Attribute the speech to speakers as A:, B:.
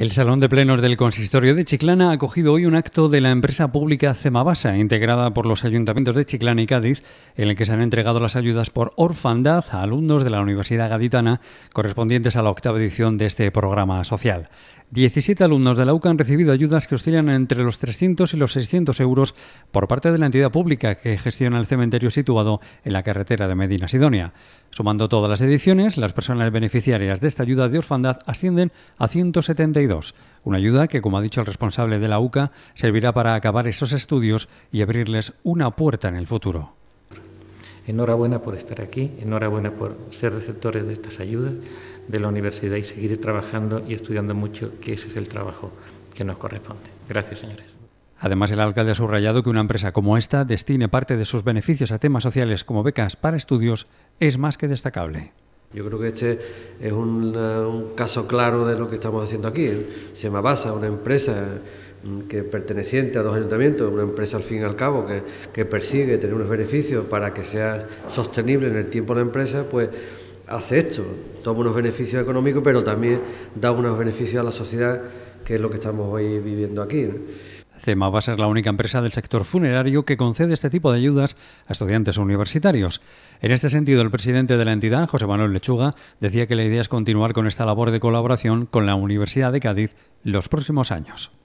A: El Salón de Plenos del Consistorio de Chiclana ha acogido hoy un acto de la empresa pública Cemabasa, integrada por los ayuntamientos de Chiclana y Cádiz, en el que se han entregado las ayudas por orfandad a alumnos de la Universidad Gaditana correspondientes a la octava edición de este programa social. 17 alumnos de la UCA han recibido ayudas que oscilan entre los 300 y los 600 euros por parte de la entidad pública que gestiona el cementerio situado en la carretera de Medina Sidonia. Sumando todas las ediciones, las personas beneficiarias de esta ayuda de orfandad ascienden a 172, una ayuda que, como ha dicho el responsable de la UCA, servirá para acabar esos estudios y abrirles una puerta en el futuro.
B: Enhorabuena por estar aquí, enhorabuena por ser receptores de estas ayudas de la universidad y seguir trabajando y estudiando
A: mucho, que ese es el trabajo que nos corresponde. Gracias, señores. Además, el alcalde ha subrayado que una empresa como esta destine parte de sus beneficios a temas sociales como becas para estudios es más que destacable.
C: Yo creo que este es un, eh, caso claro de lo que estamos haciendo aquí. Se me basa una empresa que perteneciente a dos ayuntamientos, una empresa al fin y al cabo que, persigue tener unos beneficios para que sea sostenible en el tiempo la empresa, pues hace esto, toma unos beneficios económicos, pero también da unos beneficios a la sociedad, que es lo que estamos hoy viviendo aquí.
A: CEMA va a ser la única empresa del sector funerario que concede este tipo de ayudas a estudiantes universitarios. En este sentido, el presidente de la entidad, José Manuel Lechuga, decía que la idea es continuar con esta labor de colaboración con la Universidad de Cádiz los próximos años.